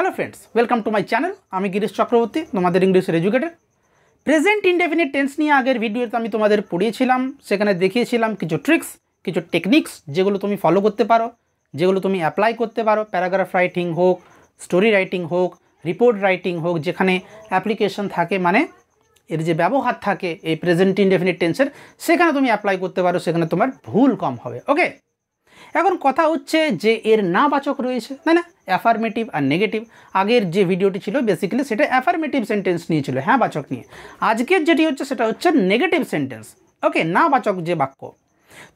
hello friends welcome to my channel আমি গিরিশ চক্রবর্তী তোমাদের ইংলিশের এডুকেটার প্রেজেন্ট ইনডেফিনিট টেন্স নিয়ে আগের ভিডিওতে আমি তোমাদের পড়িয়েছিলাম সেখানে দেখিয়েছিলাম কিছু ট্রিক্স কিছু টেকনিক্স যেগুলো তুমি ফলো করতে পারো যেগুলো তুমি অ্যাপ্লাই করতে পারো প্যারাগ্রাফ রাইটিং হোক স্টোরি রাইটিং হোক রিপোর্ট রাইটিং হোক যেখানে অ্যাপ্লিকেশন থাকে মানে এর যে ব্যবহার থাকে এই প্রেজেন্ট ইনডেফিনিট টেন্সের সেখানে তুমি অ্যাপ্লাই করতে পারো সেখানে তোমার ভুল কম হবে ওকে এখন কথা হচ্ছে যে এর নাবাচক রয়েছে তাই না অ্যাফার্মেটিভ আর নেগেটিভ আগের যে ভিডিওটি ছিল বেসিক্যালি সেটা অ্যাফার্মেটিভ সেন্টেন্স নিয়েছিল হ্যাঁ বাচক নিয়ে আজকের যেটি হচ্ছে সেটা হচ্ছে নেগেটিভ সেন্টেন্স ওকে না বাচক যে বাক্য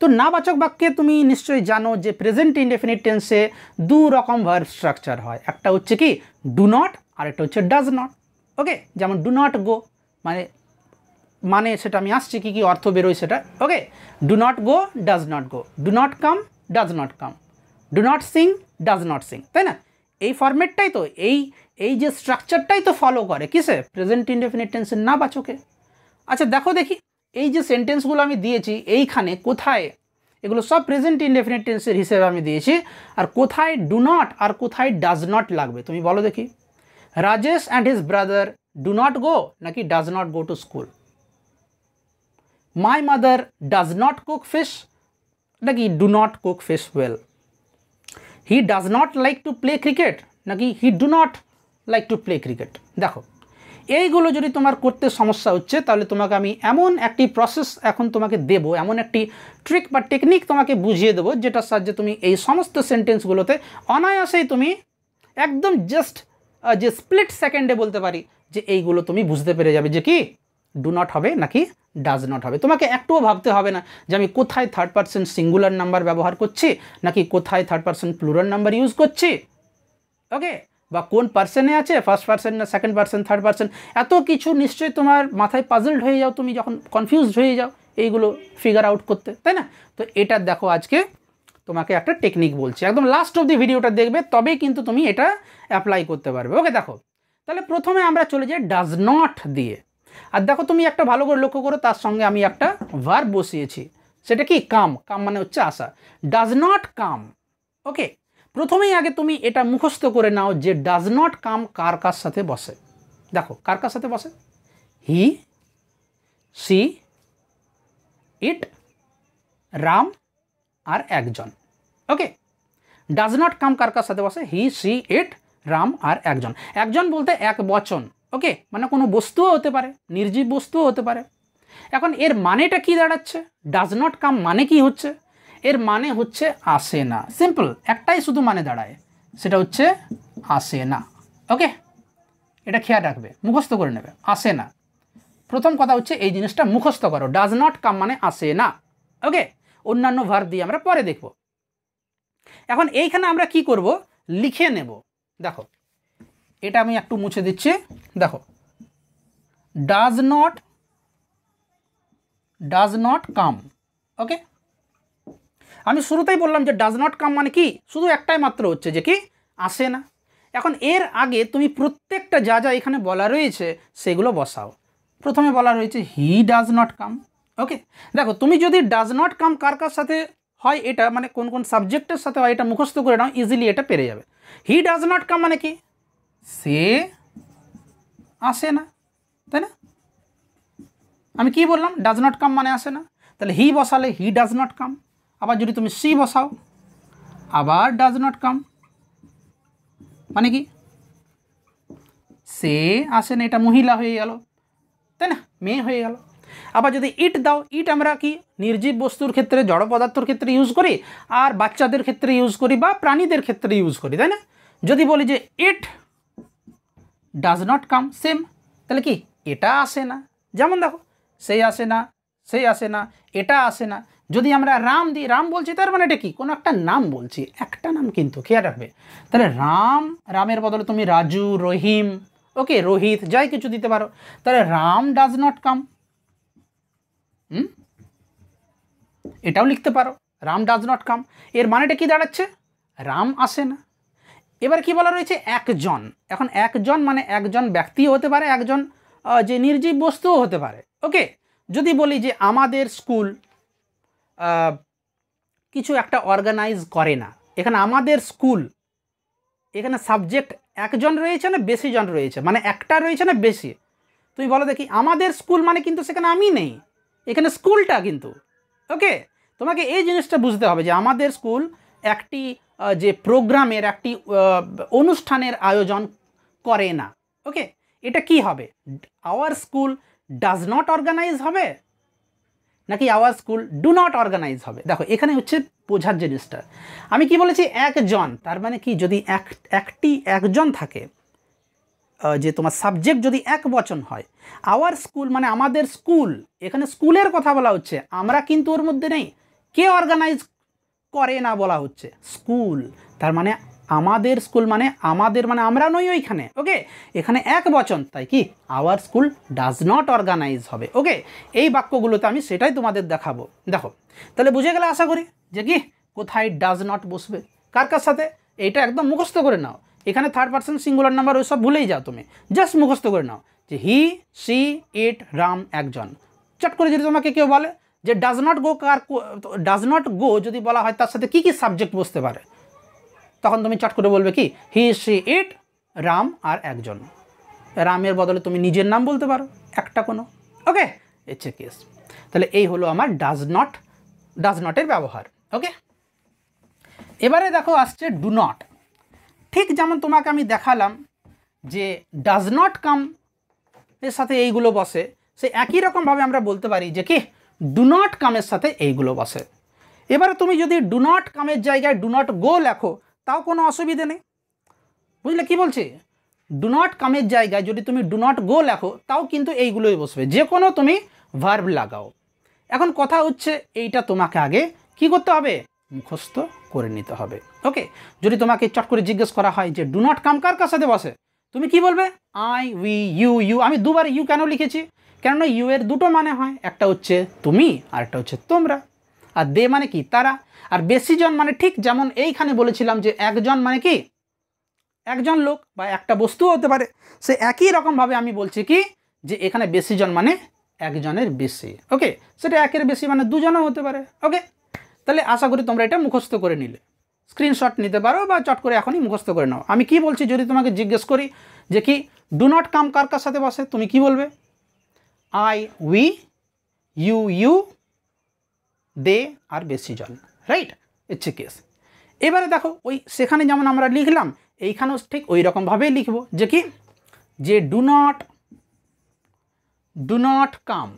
তো বাচক বাক্যে তুমি নিশ্চয়ই জানো যে প্রেজেন্ট ইনডেফিনিট টেন্সে দু রকম ভার্ব স্ট্রাকচার হয় একটা হচ্ছে কি ডু নট আর একটা হচ্ছে ডাজ নট ওকে যেমন ডু নট গো মানে মানে সেটা আমি আসছি কী কী অর্থ বেরোয় সেটা okay do not go does not go do not come does not come do not sing does not sing তাই না এই ফর্মেটটাই তো এই এই যে স্ট্রাকচারটাই তো ফলো করে কিসে প্রেজেন্ট ইনডেফিনিট টেন্সের না বাচকে আচ্ছা দেখো দেখি এই যে সেন্টেন্সগুলো আমি দিয়েছি এইখানে কোথায় এগুলো সব প্রেজেন্ট ইনডেফিনিট টেন্সের হিসেবে আমি দিয়েছি আর কোথায় ডু নট আর কোথায় ডাজ নট লাগবে তুমি বলো দেখি Rajesh and his brother do not go নাকি does not go to school my mother does not cook fish নাকি do not cook fish well he does not like to play cricket নাকি he do not like to play cricket দেখো এইগুলো যদি তোমার করতে সমস্যা হচ্ছে তাহলে তোমাকে আমি এমন একটি প্রসেস এখন তোমাকে দেব এমন একটি ট্রিক বা টেকনিক তোমাকে বুঝিয়ে দেবো যেটার সাহায্যে তুমি এই সমস্ত সেন্টেন্সগুলোতে অনায়াসেই তুমি একদম জাস্ট যে স্প্লিট সেকেন্ডে বলতে পারি যে এইগুলো তুমি বুঝতে পেরে যাবে যে কি ডু নট হবে নাকি ডাজ নট হবে তোমাকে একটুও ভাবতে হবে না যে আমি কোথায় থার্ড পার্সন সিঙ্গুলার নাম্বার ব্যবহার করছি নাকি কোথায় third person plural number use করছি ওকে বা কোন পার্সনে আছে ফার্স্ট পার্সন না সেকেন্ড পার্সন থার্ড পার্সন এত কিছু নিশ্চয়ই তোমার মাথায় পাজলড হয়ে যাও তুমি যখন কনফিউজড হয়ে যাও এইগুলো ফিগার আউট করতে তাই না তো এটা দেখো আজকে তোমাকে একটা টেকনিক বলছি একদম লাস্ট অব দি ভিডিওটা দেখবে তবেই কিন্তু তুমি এটা অ্যাপ্লাই করতে পারবে ওকে দেখো তাহলে প্রথমে আমরা চলে যাই ডাজ নট দিয়ে আর দেখো তুমি একটা ভালো করে লক্ষ্য করো তার সঙ্গে আমি একটা ভার বসিয়েছি সেটা কি কাম কাম মানে হচ্ছে আশা ডাজ নট কাম ওকে প্রথমেই আগে তুমি এটা মুখস্থ করে নাও যে ডাজ নট কাম কার কার সাথে বসে দেখো কার কার সাথে বসে হি সি ইট রাম আর একজন ওকে ডাজ নট কাম কার কার সাথে বসে হি সি ইট রাম আর একজন একজন বলতে এক বচন ওকে মানে কোনো বস্তুও হতে পারে নির্জীব বস্তুও হতে পারে এখন এর মানেটা কি দাঁড়াচ্ছে ডাজ নট কাম মানে কি হচ্ছে এর মানে হচ্ছে আসে না সিম্পল একটাই শুধু মানে দাঁড়ায় সেটা হচ্ছে আসে না ওকে এটা খেয়াল রাখবে মুখস্থ করে নেবে আসে না প্রথম কথা হচ্ছে এই জিনিসটা মুখস্থ করো ডাজ নট কাম মানে আসে না ওকে অন্যান্য ভার দিয়ে আমরা পরে দেখব এখন এইখানে আমরা কি করব লিখে নেব দেখো এটা আমি একটু মুছে দিচ্ছি দেখো does not does not come okay আমি শুরুতেই বললাম যে ডাজ নট কাম মানে কি শুধু একটাই মাত্র হচ্ছে যে কি আসে না এখন এর আগে তুমি প্রত্যেকটা যা যা এখানে বলা রয়েছে সেগুলো বসাও প্রথমে বলা রয়েছে হি ডাজ নট কাম ওকে দেখো তুমি যদি ডাজ নট কাম কার কার সাথে হয় এটা মানে কোন কোন সাবজেক্টের সাথে হয় এটা মুখস্থ করে নাও ইজিলি এটা পেরে যাবে হি ডাজ নট কাম মানে কি সে আসে না তাই না আমি কি বললাম ডাজ নট কাম মানে আসে না তাহলে হি বসালে হি ডাজ নট কাম আবার যদি তুমি সি বসাও আবার ডাজ নট কাম মানে কি সে আসে না এটা মহিলা হয়ে গেল তাই না মেয়ে হয়ে গেল আবার যদি ইট দাও ইট আমরা কি নির্জীব বস্তুর ক্ষেত্রে জড় পদার্থর ক্ষেত্রে ইউজ করি আর বাচ্চাদের ক্ষেত্রে ইউজ করি বা প্রাণীদের ক্ষেত্রে ইউজ করি তাই না যদি বলি যে it does not come same তাহলে কি এটা আসে না যেমন দেখো সেই আসে না সেই আসে না এটা আসে না যদি আমরা রাম দিই রাম বলছি তার মানে এটা কি কোনো একটা নাম বলছি একটা নাম কিন্তু খেয়াল রাখবে তাহলে রাম রামের বদলে তুমি রাজু রহিম ওকে রোহিত যাই কিছু দিতে পারো তাহলে Ram does not come hmm এটাও লিখতে পারো রাম ডাজ নট কাম এর মানেটা কি দাঁড়াচ্ছে রাম আসে না এবার কি বলা রয়েছে একজন এখন একজন মানে একজন ব্যক্তিও হতে পারে একজন যে নির্জীব বস্তুও হতে পারে ওকে যদি বলি যে আমাদের স্কুল কিছু একটা অর্গানাইজ করে না এখানে আমাদের স্কুল এখানে সাবজেক্ট একজন রয়েছে না বেশি জন রয়েছে মানে একটা রয়েছে না বেশি তুমি বলো দেখি আমাদের স্কুল মানে কিন্তু সেখানে আমি নেই এখানে স্কুলটা কিন্তু ওকে তোমাকে এই জিনিসটা বুঝতে হবে যে আমাদের স্কুল একটি যে প্রোগ্রামের একটি অনুষ্ঠানের আয়োজন করে না ওকে এটা কি হবে our school does not organise হবে নাকি our school do not organise হবে দেখো এখানে হচ্ছে বোঝার জিনিসটা আমি কি বলেছি একজন তার মানে কি যদি এক একটি একজন থাকে যে তোমার সাবজেক্ট যদি এক বচন হয় আওয়ার স্কুল মানে আমাদের স্কুল এখানে স্কুলের কথা বলা হচ্ছে আমরা কিন্তু ওর মধ্যে নেই কে অর্গানাইজ করে না বলা হচ্ছে স্কুল তার মানে আমাদের স্কুল মানে আমাদের মানে আমরা নই ওইখানে ওকে এখানে এক বচন তাই কি our school does not organise হবে ওকে এই বাক্যগুলোতে আমি সেটাই তোমাদের দেখাবো দেখো তাহলে বুঝে গেলে আশা করি যে কি কোথায় ডাজ নট বসবে কার কার সাথে এটা একদম মুখস্থ করে নাও এখানে থার্ড পার্সন সিঙ্গুলার নাম্বার ওইসব ভুলেই যাও তুমি জাস্ট মুখস্থ করে নাও যে হি সি এট রাম একজন চট করে যদি তোমাকে কেউ বলে যে does not go car does not go যদি বলা হয় তার সাথে কি কি সাবজেক্ট বসতে পারে তখন তুমি চট করে বলবে কি হি সি ইট রাম আর একজন রামের বদলে তুমি নিজের নাম বলতে পারো একটা কোনো ওকে ইচ্ছে কেস তাহলে এই হলো আমার ডাজ নট ডাজ নটের ব্যবহার ওকে এবারে দেখো আসছে ডু নট ঠিক যেমন তোমাকে আমি দেখালাম যে ডাজ নট কাম এর সাথে এইগুলো বসে সে একই রকমভাবে আমরা বলতে পারি যে কি ডু নট কামের সাথে এইগুলো বসে এবারে তুমি যদি ডু নট কামের জায়গায় ডু নট গো লেখো তাও কোনো অসুবিধে নেই বুঝলে কি বলছি ডু নট কামের জায়গায় যদি তুমি ডু নট গো লেখো তাও কিন্তু এইগুলোই বসবে যে কোনো তুমি ভার্ব লাগাও এখন কথা হচ্ছে এইটা তোমাকে আগে কি করতে হবে মুখস্থ করে নিতে হবে ওকে যদি তোমাকে চট করে জিজ্ঞেস করা হয় যে ডু নট কাম কার কার সাথে বসে তুমি কি বলবে আই উই ইউ ইউ আমি দুবার ইউ কেন লিখেছি কেননা ইউ এর দুটো মানে হয় একটা হচ্ছে তুমি আর একটা হচ্ছে তোমরা আর দে মানে কি তারা আর বেশি জন মানে ঠিক যেমন এইখানে বলেছিলাম যে একজন মানে কি একজন লোক বা একটা বস্তু হতে পারে সে একই রকমভাবে আমি বলছি কি যে এখানে বেশি জন মানে একজনের বেশি ওকে সেটা একের বেশি মানে দুজনও হতে পারে ওকে তাহলে আশা করি তোমরা এটা মুখস্থ করে নিলে স্ক্রিনশট নিতে পারো বা চট করে এখনই মুখস্থ করে নাও আমি কি বলছি যদি তোমাকে জিজ্ঞেস করি যে কি ডু নট কাম কার কার সাথে বসে তুমি কি বলবে I, we, you, you, they are বেশি জন রাইট ইচ্ছে কেস এবারে দেখো ওই সেখানে যেমন আমরা লিখলাম এইখানেও ঠিক ওই রকমভাবেই লিখব যে কি যে do not do not come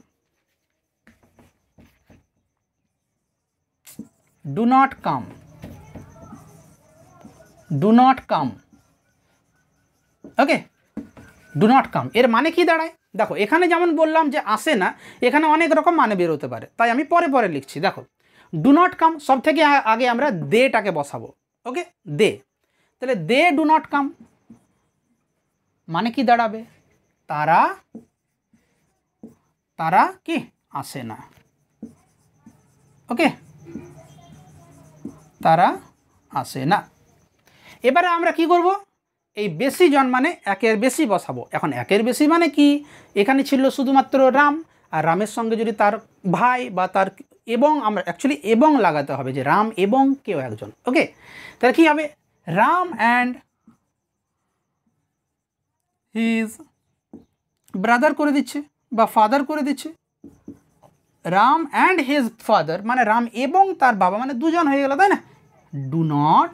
do not come do not come okay do not come এর মানে কি দাঁড়ায় দেখো এখানে যেমন বললাম যে আসে না এখানে অনেক রকম মানে বেরোতে পারে তাই আমি পরে পরে লিখছি দেখো ডু নট কাম সব থেকে আগে আমরা দেটাকে বসাবো ওকে দে তাহলে দে ডু নট কাম মানে কি দাঁড়াবে তারা তারা কি আসে না ওকে তারা আসে না এবারে আমরা কি করবো এই বেশি জন মানে একের বেশি বসাবো এখন একের বেশি মানে কি এখানে ছিল শুধুমাত্র রাম আর রামের সঙ্গে যদি তার ভাই বা তার এবং আমরা অ্যাকচুয়ালি এবং লাগাতে হবে যে রাম এবং কেউ একজন ওকে তাহলে কী হবে রাম অ্যান্ড হিজ ব্রাদার করে দিচ্ছে বা ফাদার করে দিচ্ছে রাম অ্যান্ড হিজ ফাদার মানে রাম এবং তার বাবা মানে দুজন হয়ে গেল তাই না ডু নট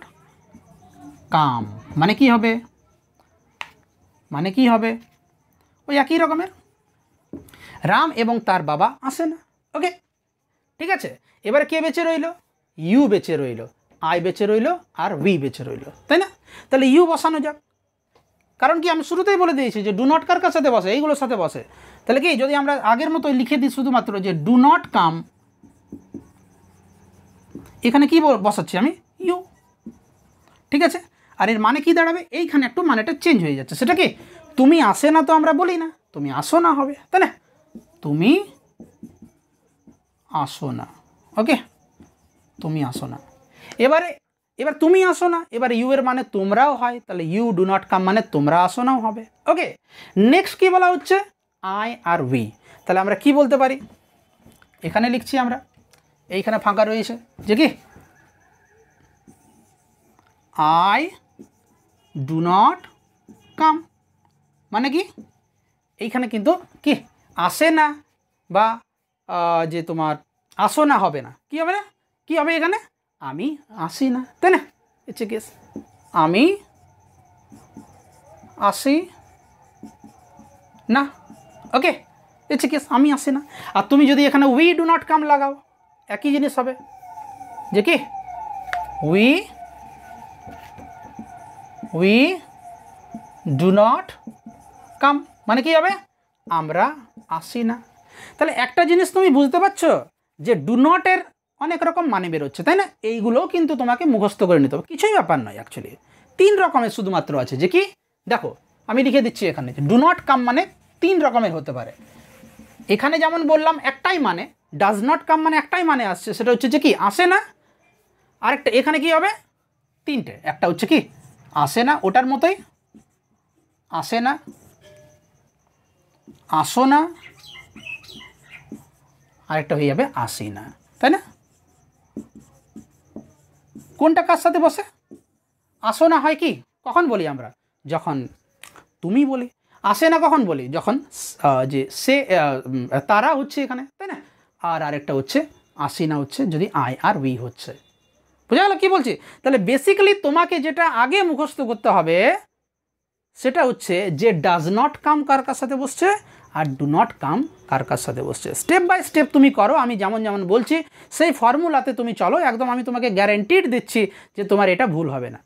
কাম মানে কি হবে মানে কি হবে ওই একই রকমের রাম এবং তার বাবা আসে না ওকে ঠিক আছে এবার কে বেঁচে রইল ইউ বেঁচে রইল আই বেঁচে রইল আর উই বেঁচে রইল তাই না তাহলে ইউ বসানো যাক কারণ কি আমি শুরুতেই বলে দিয়েছি যে ডু নট কার কার সাথে বসে এইগুলোর সাথে বসে তাহলে কি যদি আমরা আগের মতো লিখে দিই শুধুমাত্র যে ডু নট কাম এখানে কি বসাচ্ছি আমি ইউ ঠিক আছে আর এর মানে কি দাঁড়াবে এইখানে একটু মানেটা চেঞ্জ হয়ে যাচ্ছে সেটা কি তুমি আসে না তো আমরা বলি না তুমি আসো না হবে তাই না তুমি আসো না ওকে তুমি আসো না এবারে এবার তুমি আসো না এবার ইউ এর মানে তোমরাও হয় তাহলে ইউ ডু নট কাম মানে তোমরা আসো নাও হবে ওকে নেক্সট কী বলা হচ্ছে আই আর উই তাহলে আমরা কি বলতে পারি এখানে লিখছি আমরা এইখানে ফাঁকা রয়েছে যে কি আই ডু নট কাম মানে কি এইখানে কিন্তু কি আসে না বা যে তোমার আসো না হবে না কি হবে না কি হবে এখানে আমি আসি না তাই না ইচ্ছে কেস আমি আসি না ওকে ইচ্ছে কেস আমি আসি না আর তুমি যদি এখানে উই ডু নট কাম লাগাও একই জিনিস হবে যে কি we we do not come মানে কি হবে আমরা আসি না তাহলে একটা জিনিস তুমি বুঝতে পারছো যে ডু নটের অনেক রকম মানে বেরোচ্ছে তাই না এইগুলোও কিন্তু তোমাকে মুখস্থ করে নিতে হবে কিছুই ব্যাপার নয় অ্যাকচুয়ালি তিন রকমের শুধুমাত্র আছে যে কি দেখো আমি লিখে দিচ্ছি এখানে ডু নট কাম মানে তিন রকমের হতে পারে এখানে যেমন বললাম একটাই মানে ডাজ নট কাম মানে একটাই মানে আসছে সেটা হচ্ছে যে কি আসে না আরেকটা এখানে কি হবে তিনটে একটা হচ্ছে কি আসে না ওটার মতোই আসে না আসো না আরেকটা হয়ে যাবে আসি না তাই না কোনটা কার সাথে বসে আসো না হয় কি কখন বলি আমরা যখন তুমি বলি আসে না কখন বলি যখন যে সে তারা হচ্ছে এখানে তাই না আর আরেকটা হচ্ছে আসি না হচ্ছে যদি আই আর উই হচ্ছে বোঝা গেল কী বলছি তাহলে বেসিক্যালি তোমাকে যেটা আগে মুখস্থ করতে হবে সেটা হচ্ছে যে ডাজ নট কাম কার কার সাথে বসছে আর ডু নট কাম কার কার সাথে বসছে স্টেপ বাই স্টেপ তুমি করো আমি যেমন যেমন বলছি সেই ফর্মুলাতে তুমি চলো একদম আমি তোমাকে গ্যারেন্টিড দিচ্ছি যে তোমার এটা ভুল হবে না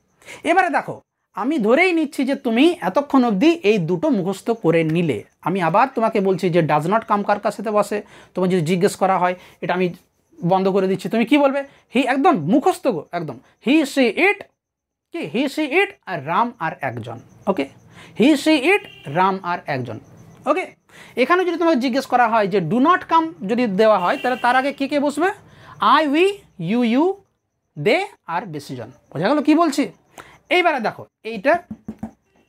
এবারে দেখো আমি ধরেই নিচ্ছি যে তুমি এতক্ষণ অবধি এই দুটো মুখস্থ করে নিলে আমি আবার তোমাকে বলছি যে ডাজ নট কাম কার কার সাথে বসে তোমার যদি জিজ্ঞেস করা হয় এটা আমি বন্ধ করে দিচ্ছি তুমি কি বলবে হি একদম মুখস্থ গো একদম হি সি ইট কি হি সি ইট আর রাম আর একজন ওকে হি সি ইট রাম আর একজন ওকে এখানে যদি তোমাকে জিজ্ঞেস করা হয় যে ডু নট কাম যদি দেওয়া হয় তাহলে তার আগে কে কে বসবে I we you you they are decision বোঝা গেল কী বলছি এইবারে দেখো এইটা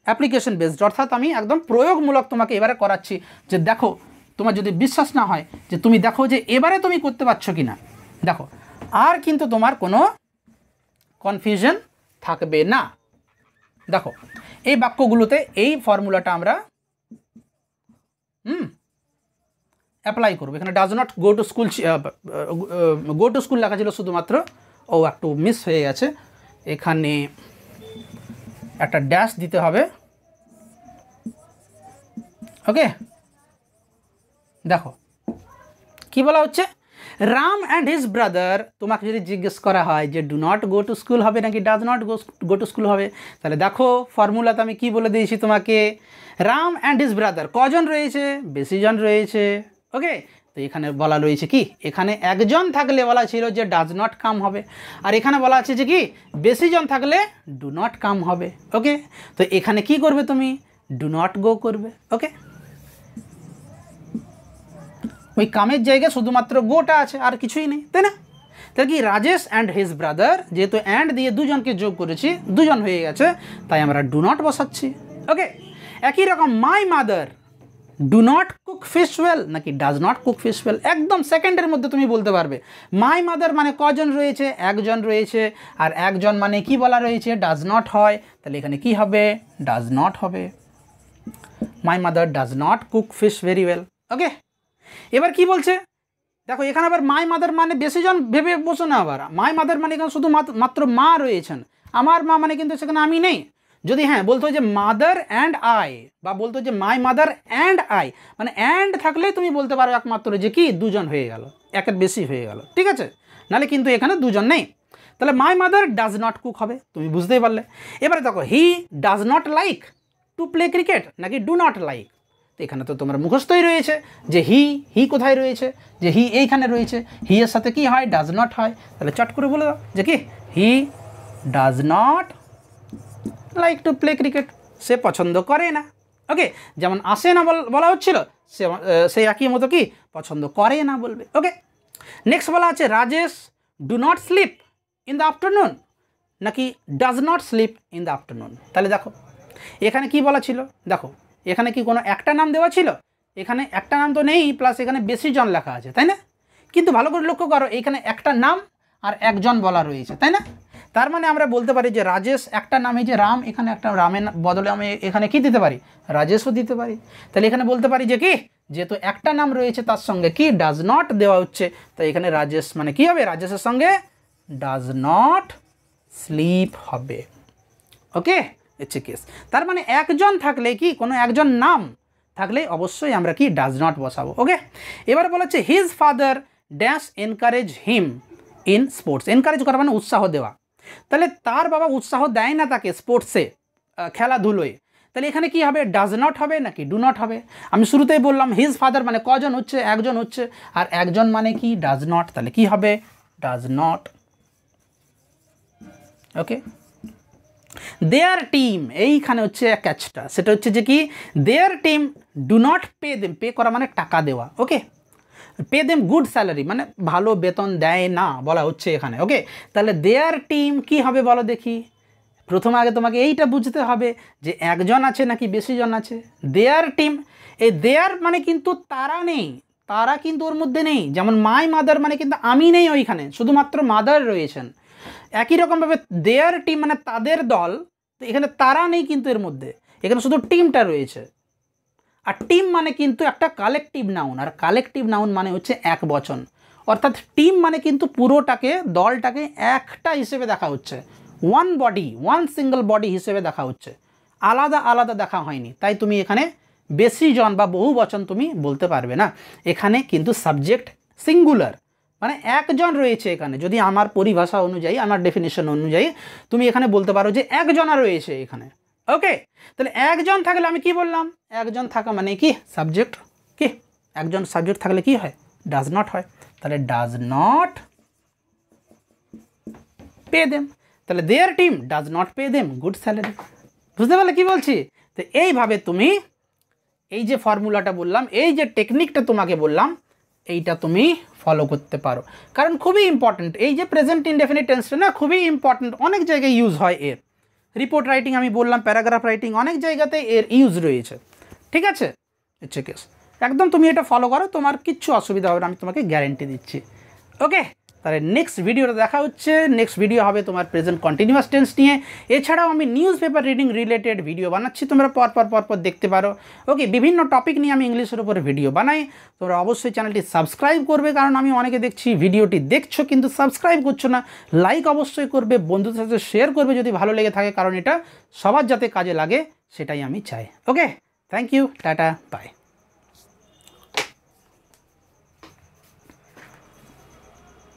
অ্যাপ্লিকেশন বেসড অর্থাৎ আমি একদম প্রয়োগমূলক তোমাকে এবারে করাচ্ছি যে দেখো তোমার যদি বিশ্বাস না হয় যে তুমি দেখো যে এবারে তুমি করতে পারছো কি না দেখো আর কিন্তু তোমার কোনো কনফিউশন থাকবে না দেখো এই বাক্যগুলোতে এই ফর্মুলাটা আমরা হুম অ্যাপ্লাই করবো এখানে does not go to school go to school লেখা ছিল শুধুমাত্র ও একটু মিস হয়ে গেছে এখানে একটা ড্যাশ দিতে হবে ওকে দেখো কি বলা হচ্ছে রাম অ্যান্ড হিজ ব্রাদার তোমাকে যদি জিজ্ঞেস করা হয় যে do not go to school হবে নাকি does not go to school হবে তাহলে দেখো ফর্মুলাতে আমি কি বলে দিয়েছি তোমাকে রাম অ্যান্ড হিজ ব্রাদার কজন রয়েছে বেশিজন রয়েছে ওকে তো এখানে বলা রয়েছে কি এখানে একজন থাকলে বলা ছিল যে ডাজ নট কাম হবে আর এখানে বলা আছে যে কি বেশিজন থাকলে ডু নট কাম হবে ওকে তো এখানে কি করবে তুমি ডু নট গো করবে ওকে ওই কামের জায়গায় শুধুমাত্র গোটা আছে আর কিছুই নেই তাই না তাহলে কি রাজেশ অ্যান্ড হিজ ব্রাদার যেহেতু অ্যান্ড দিয়ে দুজনকে যোগ করেছি দুজন হয়ে গেছে তাই আমরা ডু নট বসাচ্ছি ওকে একই রকম my mother do not cook fish well নাকি does not cook fish well একদম সেকেন্ডের মধ্যে তুমি বলতে পারবে মাই মাদার মানে কজন রয়েছে একজন রয়েছে আর একজন মানে কি বলা রয়েছে ডাজ নট হয় তাহলে এখানে কি হবে ডাজ নট হবে my mother does not cook fish very well okay এবার কি বলছে দেখো এখানে আবার মাই মাদার মানে বেশি জন ভেবে বসো না আবার মাই মাদার মানে এখানে শুধু মাত্র মা রয়েছেন আমার মা মানে কিন্তু সেখানে আমি নেই যদি হ্যাঁ বলতো যে মাদার অ্যান্ড আই বা বলতো যে মাই মাদার অ্যান্ড আই মানে অ্যান্ড থাকলেই তুমি বলতে পারো একমাত্র যে কি দুজন হয়ে গেল একের বেশি হয়ে গেল ঠিক আছে নালে কিন্তু এখানে দুজন নেই তাহলে my mother does not cook হবে তুমি বুঝতেই পারলে এবারে দেখো he does not like to play cricket নাকি ডু নট লাইক তো এখানে তো তোমার মুখস্থই রয়েছে যে হি হি কোথায় রয়েছে যে হি এইখানে রয়েছে হি এর সাথে কি হয় ডাজ নট হয় তাহলে চট করে বলে দাও যে কি he does not like to play cricket সে পছন্দ করে না ওকে যেমন আসে না বলা হচ্ছিল সে সেই একই মতো কি পছন্দ করে না বলবে ওকে নেক্সট বলা আছে Rajesh do not sleep in the afternoon নাকি does not sleep in the afternoon তাহলে দেখো এখানে কি বলা ছিল দেখো এখানে কি কোনো একটা নাম দেওয়া ছিল এখানে একটা নাম তো নেই প্লাস এখানে বেশি জন লেখা আছে তাই না কিন্তু ভালো করে লক্ষ্য করো এখানে একটা নাম আর একজন বলা রয়েছে তাই না তার মানে আমরা বলতে পারি যে রাজেশ একটা নামে যে রাম এখানে একটা রামের বদলে আমি এখানে কি দিতে পারি রাজেশও দিতে পারি তাহলে এখানে বলতে পারি যে কি যেহেতু একটা নাম রয়েছে তার সঙ্গে কি ডাজ নট দেওয়া হচ্ছে তাই এখানে রাজেশ মানে কি হবে রাজেশের সঙ্গে ডাজ নট স্লিপ হবে ওকে হচ্ছে কেস তার মানে একজন থাকলে কি কোনো একজন নাম থাকলে অবশ্যই আমরা কি ডাজ নট বসাবো ওকে এবার বলা হচ্ছে his father dash encourage him in sports encourage করা মানে উৎসাহ দেওয়া তাহলে তার বাবা উৎসাহ দেয় না তাকে স্পোর্টসে খেলাধুলোয় তাহলে এখানে কি হবে ডাজ নট হবে নাকি ডু নট হবে আমি শুরুতেই বললাম হিজ ফাদার মানে কজন হচ্ছে একজন হচ্ছে আর একজন মানে কি ডাজ নট তাহলে কি হবে does not okay their team এইখানে হচ্ছে ক্যাচটা সেটা হচ্ছে যে কি their team do not pay them pay করা মানে টাকা দেওয়া okay pay them good salary মানে ভালো বেতন দেয় না বলা হচ্ছে এখানে ওকে তাহলে দেয়ার টিম কি হবে বলো দেখি প্রথম আগে তোমাকে এইটা বুঝতে হবে যে একজন আছে নাকি বেশি জন আছে দেয়ার টিম এই দেয়ার মানে কিন্তু তারা নেই তারা কিন্তু ওর মধ্যে নেই যেমন মাই মাদার মানে কিন্তু আমি নেই ওইখানে শুধুমাত্র মাদার রয়েছেন একই রকমভাবে দেয়ার টিম মানে তাদের দল তো এখানে তারা নেই কিন্তু এর মধ্যে এখানে শুধু টিমটা রয়েছে আর টিম মানে কিন্তু একটা কালেকটিভ নাউন আর কালেকটিভ নাউন মানে হচ্ছে এক বচন অর্থাৎ টিম মানে কিন্তু পুরোটাকে দলটাকে একটা হিসেবে দেখা হচ্ছে one body one single body হিসেবে দেখা হচ্ছে আলাদা আলাদা দেখা হয়নি তাই তুমি এখানে বেশি জন বা বহু বচন তুমি বলতে পারবে না এখানে কিন্তু সাবজেক্ট সিঙ্গুলার মানে একজন রয়েছে এখানে যদি আমার পরিভাষা অনুযায়ী আমার ডেফিনেশন অনুযায়ী তুমি এখানে বলতে পারো যে একজনা রয়েছে এখানে ওকে তাহলে একজন থাকলে আমি কি বললাম একজন থাকা মানে কি সাবজেক্ট কি একজন সাবজেক্ট থাকলে কি হয় ডাজ নট হয় তাহলে ডাজ নট পে দেম তাহলে their team does not pay them good salary বুঝতে পারলে কি বলছি তো এইভাবে তুমি এই যে ফর্মুলাটা বললাম এই যে টেকনিকটা তোমাকে বললাম এইটা তুমি ফলো করতে পারো কারণ খুবই ইম্পর্ট্যান্ট এই যে প্রেজেন্ট ইনডেফিনিট টেন্সটা না খুবই ইম্পর্ট্যান্ট অনেক জায়গায় ইউজ হয় এর রিপোর্ট রাইটিং আমি বললাম প্যারাগ্রাফ রাইটিং অনেক জায়গাতে এর ইউজ রয়েছে ঠিক আছে ইচ্ছে কেস একদম তুমি এটা ফলো করো তোমার কিচ্ছু অসুবিধা হবে না আমি তোমাকে গ্যারেন্টি দিচ্ছি ওকে তাহলে নেক্সট ভিডিওটা দেখা হচ্ছে নেক্সট ভিডিও হবে তোমার প্রেজেন্ট কন্টিনিউয়াস টেন্স নিয়ে এছাড়াও আমি newspaper reading related video বানাচ্ছি তোমরা পরপর পরপর দেখতে পারো ওকে বিভিন্ন টপিক নিয়ে আমি ইংলিশের উপরে ভিডিও বানাই তোমরা অবশ্যই চ্যানেলটি সাবস্ক্রাইব করবে কারণ আমি অনেকে দেখছি ভিডিওটি দেখছো কিন্তু সাবস্ক্রাইব করছো না লাইক অবশ্যই করবে বন্ধুদের সাথে শেয়ার করবে যদি ভালো লেগে থাকে কারণ এটা সবার যাতে কাজে লাগে সেটাই আমি চাই okay thank you tata by